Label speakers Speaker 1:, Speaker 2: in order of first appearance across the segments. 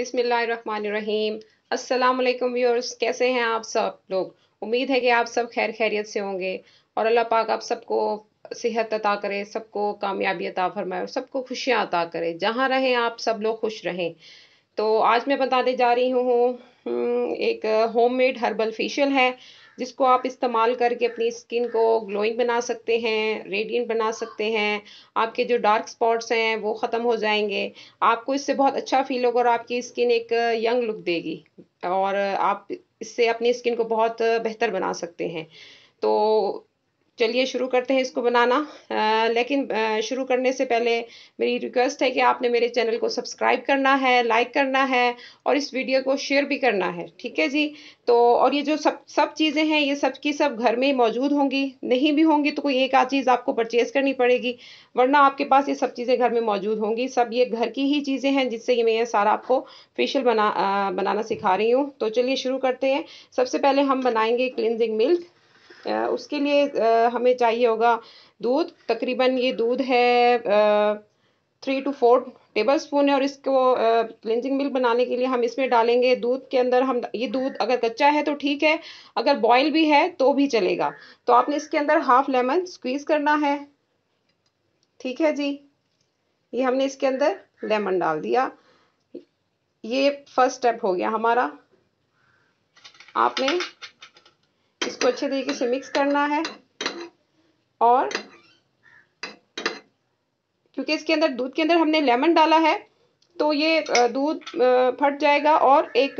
Speaker 1: अस्सलाम वालेकुम व्यूअर्स कैसे हैं आप सब लोग उम्मीद है कि आप सब खैर खैरियत से होंगे और अल्लाह पाक आप सबको सेहत अता करे सबको कामयाबी अता फरमाए और सबको खुशियाँ अता करे जहाँ रहें आप सब लोग खुश रहें तो आज मैं बताने जा रही हूँ हम्म, एक होममेड हर्बल फेशियल है जिसको आप इस्तेमाल करके अपनी स्किन को ग्लोइंग बना सकते हैं रेडियंट बना सकते हैं आपके जो डार्क स्पॉट्स हैं वो ख़त्म हो जाएंगे आपको इससे बहुत अच्छा फील होगा और आपकी स्किन एक यंग लुक देगी और आप इससे अपनी स्किन को बहुत बेहतर बना सकते हैं तो चलिए शुरू करते हैं इसको बनाना आ, लेकिन शुरू करने से पहले मेरी रिक्वेस्ट है कि आपने मेरे चैनल को सब्सक्राइब करना है लाइक करना है और इस वीडियो को शेयर भी करना है ठीक है जी तो और ये जो सब सब चीज़ें हैं ये सब की सब घर में मौजूद होंगी नहीं भी होंगी तो कोई एक आध चीज़ आपको परचेज़ करनी पड़ेगी वरना आपके पास ये सब चीज़ें घर में मौजूद होंगी सब ये घर की ही चीज़ें हैं जिससे मैं ये सारा आपको फेशियल बना आ, बनाना सिखा रही हूँ तो चलिए शुरू करते हैं सबसे पहले हम बनाएंगे क्लिनजिंग मिल्क उसके लिए हमें चाहिए होगा दूध तकरीबन ये दूध है three two four tablespoon है और इसको क्लिनजिंग मिल्क बनाने के लिए हम इसमें डालेंगे दूध के अंदर हम ये दूध अगर कच्चा है तो ठीक है अगर बॉयल भी है तो भी चलेगा तो आपने इसके अंदर हाफ लेमन स्क्वीज करना है ठीक है जी ये हमने इसके अंदर लेमन डाल दिया ये फर्स्ट स्टेप हो गया हमारा आपने इसको अच्छे तरीके से मिक्स करना है और क्योंकि इसके अंदर दूध के अंदर हमने लेमन डाला है तो ये दूध फट जाएगा और एक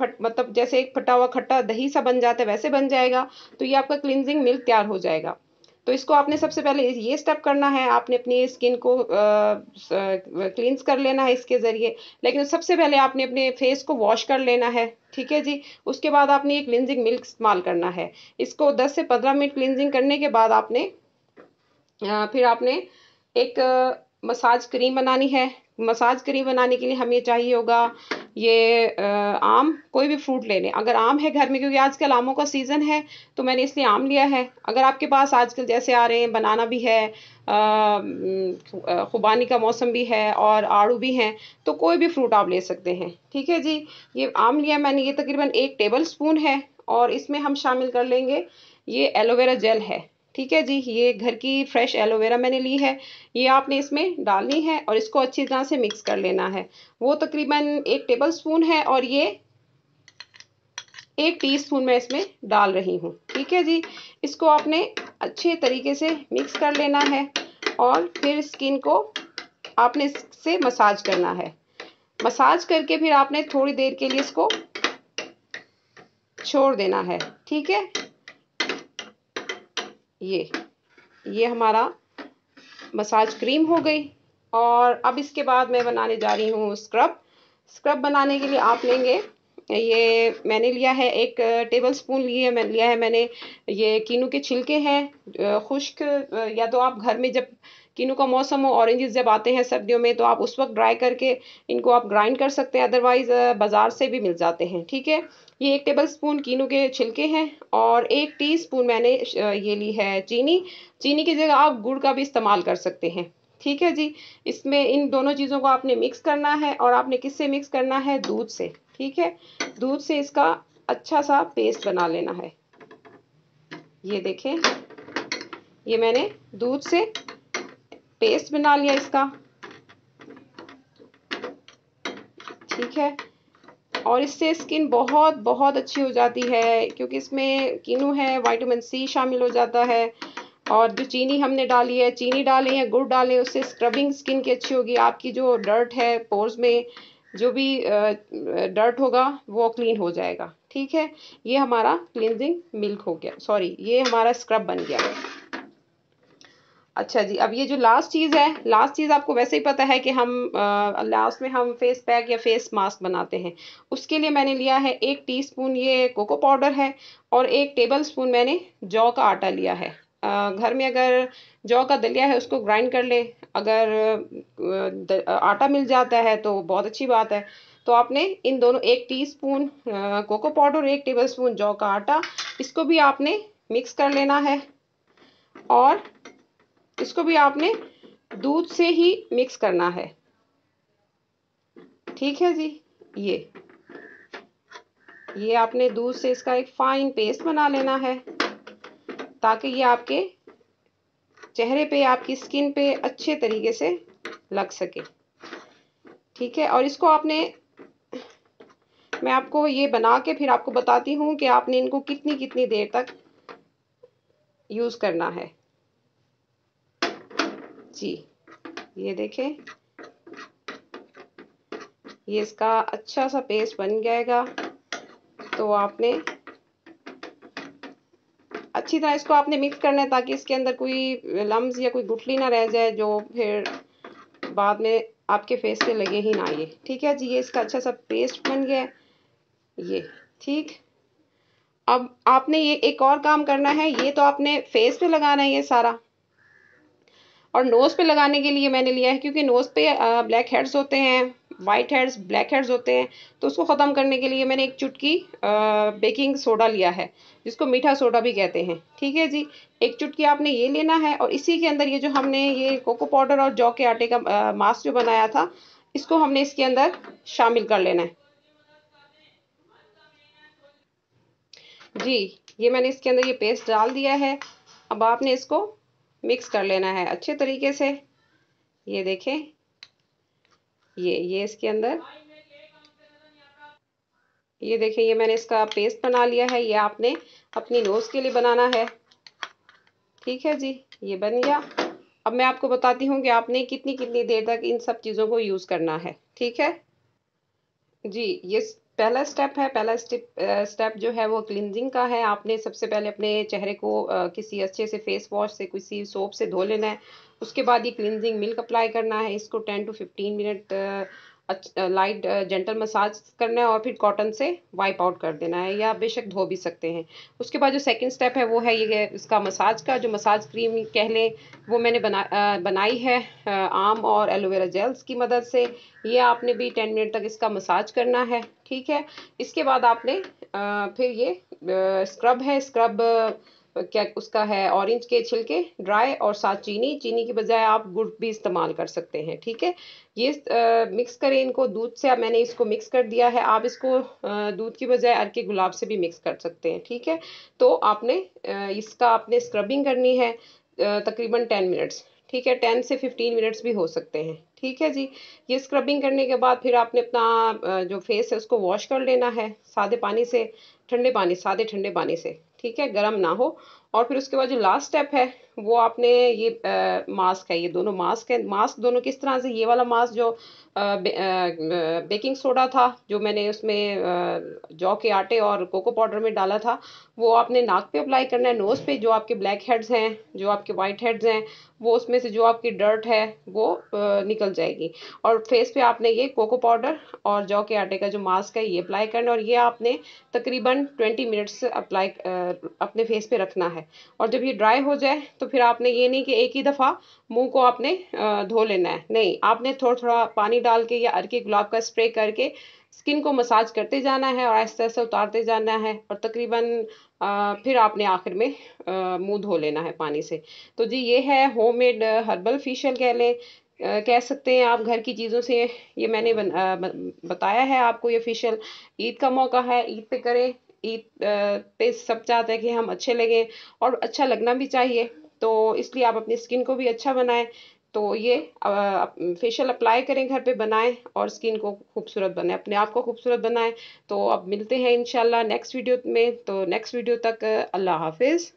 Speaker 1: फट मतलब जैसे एक फटा हुआ खट्टा दही सा बन जाता है वैसे बन जाएगा तो ये आपका क्लिनजिंग मिल्क तैयार हो जाएगा तो इसको आपने सबसे पहले ये स्टेप करना है आपने अपनी स्किन को क्लींस कर लेना है इसके ज़रिए लेकिन सबसे पहले आपने अपने फेस को वॉश कर लेना है ठीक है जी उसके बाद आपने ये क्लिनजिंग मिल्क इस्तेमाल करना है इसको 10 से 15 मिनट क्लिनजिंग करने के बाद आपने फिर आपने एक मसाज क्रीम बनानी है मसाज क्रीम बनाने के लिए हमें चाहिए होगा ये आम कोई भी फ्रूट लेने अगर आम है घर में क्योंकि आजकल आमों का सीज़न है तो मैंने इसलिए आम लिया है अगर आपके पास आजकल जैसे आ रहे हैं बनाना भी है खुबानी का मौसम भी है और आड़ू भी हैं तो कोई भी फ्रूट आप ले सकते हैं ठीक है जी ये आम लिया मैंने ये तकरीबन एक टेबल स्पून है और इसमें हम शामिल कर लेंगे ये एलोवेरा जेल है ठीक है जी ये घर की फ्रेश एलोवेरा मैंने ली है ये आपने इसमें डालनी है और इसको अच्छी तरह से मिक्स कर लेना है वो तकरीबन एक टेबल स्पून है और ये एक टीस्पून मैं इसमें डाल रही हूँ ठीक है जी इसको आपने अच्छे तरीके से मिक्स कर लेना है और फिर स्किन को आपने इससे मसाज करना है मसाज करके फिर आपने थोड़ी देर के लिए इसको छोड़ देना है ठीक है ये ये हमारा मसाज क्रीम हो गई और अब इसके बाद मैं बनाने जा रही हूँ स्क्रब स्क्रब बनाने के लिए आप लेंगे ये मैंने लिया है एक टेबल स्पून लिए मैं लिया है मैंने ये कीनू के छिलके हैं खुश्क या तो आप घर में जब कीनू का मौसम हो ऑरेंजेस जब आते हैं सर्दियों में तो आप उस वक्त ड्राई करके इनको आप ग्राइंड कर सकते हैं अदरवाइज़ बाज़ार से भी मिल जाते हैं ठीक है ये एक टेबल स्पून कीनू के छिलके हैं और एक स्पून मैंने ये ली है चीनी चीनी की जगह आप गुड़ का भी इस्तेमाल कर सकते हैं ठीक है जी इसमें इन दोनों चीज़ों को आपने मिक्स करना है और आपने किससे मिक्स करना है दूध से ठीक है दूध से इसका अच्छा सा पेस्ट बना लेना है ये देखें ये मैंने दूध से पेस्ट बना लिया इसका ठीक है और इससे स्किन बहुत बहुत अच्छी हो जाती है क्योंकि इसमें किनू है वाइटामिन सी शामिल हो जाता है और जो चीनी हमने डाली है चीनी डाली है गुड़ डाले उससे स्क्रबिंग स्किन की अच्छी होगी आपकी जो डर्ट है पोर्स में जो भी डर्ट होगा वो क्लीन हो जाएगा ठीक है ये हमारा क्लिनजिंग मिल्क हो गया सॉरी ये हमारा स्क्रब बन गया अच्छा जी अब ये जो लास्ट चीज़ है लास्ट चीज़ आपको वैसे ही पता है कि हम लास्ट में हम फेस पैक या फेस मास्क बनाते हैं उसके लिए मैंने लिया है एक टीस्पून ये कोको पाउडर है और एक टेबल स्पून मैंने जौ का आटा लिया है घर में अगर जौ का दलिया है उसको ग्राइंड कर ले अगर आटा मिल जाता है तो बहुत अच्छी बात है तो आपने इन दोनों एक टीस्पून कोको पाउडर एक टेबलस्पून जौ का आटा इसको भी आपने मिक्स कर लेना है और इसको भी आपने दूध से ही मिक्स करना है ठीक है जी ये ये आपने दूध से इसका एक फाइन पेस्ट बना लेना है ताकि ये आपके चेहरे पे आपकी स्किन पे अच्छे तरीके से लग सके ठीक है और इसको आपने मैं आपको ये बना के फिर आपको बताती हूँ कि आपने इनको कितनी कितनी देर तक यूज़ करना है जी ये देखें ये इसका अच्छा सा पेस्ट बन जाएगा तो आपने अच्छी तरह इसको आपने मिक्स करना है ताकि इसके अंदर कोई लम्ब या कोई गुठली ना रह जाए जो फिर बाद में आपके फेस पे लगे ही ना ये ठीक है जी ये इसका अच्छा सा पेस्ट बन गया ये ठीक अब आपने ये एक और काम करना है ये तो आपने फेस पे लगाना है ये सारा और नोज़ पे लगाने के लिए मैंने लिया है क्योंकि नोज़ पे ब्लैक हेड्स होते हैं वाइट हेयर्स ब्लैक हेयर्स होते हैं तो उसको ख़त्म करने के लिए मैंने एक चुटकी बेकिंग सोडा लिया है जिसको मीठा सोडा भी कहते हैं ठीक है जी एक चुटकी आपने ये लेना है और इसी के अंदर ये जो हमने ये कोको पाउडर और जौ के आटे का मास्क जो बनाया था इसको हमने इसके अंदर शामिल कर लेना है जी ये मैंने इसके अंदर ये पेस्ट डाल दिया है अब आपने इसको मिक्स कर लेना है अच्छे तरीके से ये देखें ये ये इसके अंदर ये देखें ये मैंने इसका पेस्ट बना लिया है ये आपने अपनी नोज़ के लिए बनाना है ठीक है जी ये बन गया अब मैं आपको बताती हूँ कि आपने कितनी कितनी देर तक इन सब चीज़ों को यूज़ करना है ठीक है जी ये पहला स्टेप है पहला स्टेप स्टेप जो है वो क्लिनजिंग का है आपने सबसे पहले अपने चेहरे को किसी अच्छे से फेस वॉश से किसी सोप से धो लेना है उसके बाद ये क्लिनजिंग मिल्क अप्लाई करना है इसको ten to fifteen minute light gentle massage करना है और फिर कॉटन से वाइप आउट कर देना है या बेशक धो भी सकते हैं उसके बाद जो सेकंड स्टेप है वो है ये इसका मसाज का जो मसाज क्रीम कह लें वो मैंने बना बनाई है आम और एलोवेरा जेल्स की मदद से ये आपने भी टेन मिनट तक इसका मसाज करना है ठीक है इसके बाद आपने फिर ये स्क्रब है स्क्रब क्या उसका है ऑरेंज के छिलके ड्राई और साथ चीनी चीनी के बजाय आप गुड़ भी इस्तेमाल कर सकते हैं ठीक है ये आ, मिक्स करें इनको दूध से मैंने इसको मिक्स कर दिया है आप इसको दूध की बजाय अर के गुलाब से भी मिक्स कर सकते हैं ठीक है तो आपने इसका आपने स्क्रबिंग करनी है तकरीबन टेन मिनट्स ठीक है टेन से फिफ्टीन मिनट्स भी हो सकते हैं ठीक है जी ये स्क्रबिंग करने के बाद फिर आपने अपना जो फेस है उसको वॉश कर लेना है सादे पानी से ठंडे पानी सादे ठंडे पानी से ठीक है गर्म ना हो और फिर उसके बाद जो लास्ट स्टेप है वो आपने ये आ, मास्क है ये दोनों मास्क है मास्क दोनों किस तरह से ये वाला मास्क जो आ, बे, आ, बेकिंग सोडा था जो मैंने उसमें जौ के आटे और कोको पाउडर में डाला था वो आपने नाक पे अप्लाई करना है नोज़ पे जो आपके ब्लैक हेड्स हैं जो आपके वाइट हेड्स हैं वो उसमें से जो आपकी डर्ट है वो आ, निकल जाएगी और फेस पे आपने ये कोको पाउडर और जौ के आटे का जो मास्क है ये अप्लाई करना और ये आपने तकरीबन ट्वेंटी मिनट्स अप्लाई अपने फेस पे रखना है है और जब ये ड्राई हो जाए तो फिर आपने ये नहीं कि एक ही दफ़ा मुंह को आपने धो लेना है नहीं आपने थोड़ा थोड़ा पानी डाल के या अरके गुलाब का स्प्रे करके स्किन को मसाज करते जाना है और ऐसे ऐसे उतारते जाना है और तकरीबन फिर आपने आखिर में मुंह धो लेना है पानी से तो जी ये है होममेड हर्बल फेशियल कह लें कह सकते हैं आप घर की चीज़ों से ये मैंने बन, आ, बताया है आपको ये फेशियल ईद का मौका है ईद पे करें ईद पे सब चाहते हैं कि हम अच्छे लगें और अच्छा लगना भी चाहिए तो इसलिए आप अपनी स्किन को भी अच्छा बनाएं तो ये फेशियल अप्लाई करें घर पे बनाएं और स्किन को खूबसूरत बनाएं अपने आप को खूबसूरत बनाएं तो अब मिलते हैं इन नेक्स्ट वीडियो में तो नेक्स्ट वीडियो तक अल्लाह हाफिज़